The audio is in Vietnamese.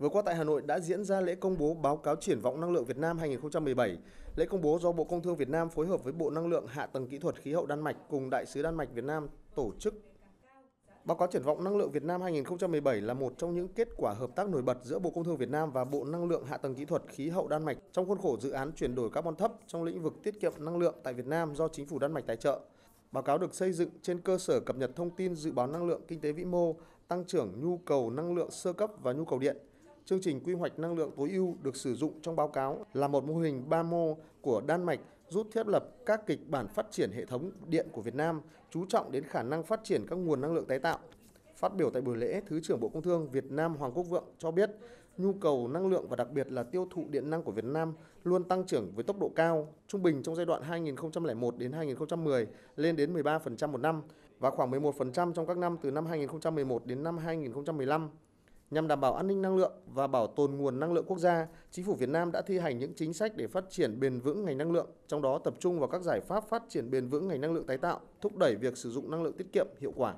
Vừa qua tại Hà Nội đã diễn ra lễ công bố báo cáo triển vọng năng lượng Việt Nam 2017. Lễ công bố do Bộ Công Thương Việt Nam phối hợp với Bộ Năng lượng Hạ tầng Kỹ thuật Khí hậu Đan Mạch cùng Đại sứ Đan Mạch Việt Nam tổ chức. Báo cáo triển vọng năng lượng Việt Nam 2017 là một trong những kết quả hợp tác nổi bật giữa Bộ Công Thương Việt Nam và Bộ Năng lượng Hạ tầng Kỹ thuật Khí hậu Đan Mạch trong khuôn khổ dự án chuyển đổi carbon thấp trong lĩnh vực tiết kiệm năng lượng tại Việt Nam do chính phủ Đan Mạch tài trợ. Báo cáo được xây dựng trên cơ sở cập nhật thông tin dự báo năng lượng kinh tế vĩ mô, tăng trưởng nhu cầu năng lượng sơ cấp và nhu cầu điện, chương trình quy hoạch năng lượng tối ưu được sử dụng trong báo cáo là một mô hình ba mô của Đan Mạch giúp thiết lập các kịch bản phát triển hệ thống điện của Việt Nam, chú trọng đến khả năng phát triển các nguồn năng lượng tái tạo. Phát biểu tại buổi lễ, Thứ trưởng Bộ Công Thương Việt Nam Hoàng Quốc Vượng cho biết, nhu cầu năng lượng và đặc biệt là tiêu thụ điện năng của Việt Nam luôn tăng trưởng với tốc độ cao, trung bình trong giai đoạn 2001 đến 2010 lên đến 13% một năm và khoảng 11% trong các năm từ năm 2011 đến năm 2015. Nhằm đảm bảo an ninh năng lượng và bảo tồn nguồn năng lượng quốc gia, chính phủ Việt Nam đã thi hành những chính sách để phát triển bền vững ngành năng lượng, trong đó tập trung vào các giải pháp phát triển bền vững ngành năng lượng tái tạo, thúc đẩy việc sử dụng năng lượng tiết kiệm hiệu quả.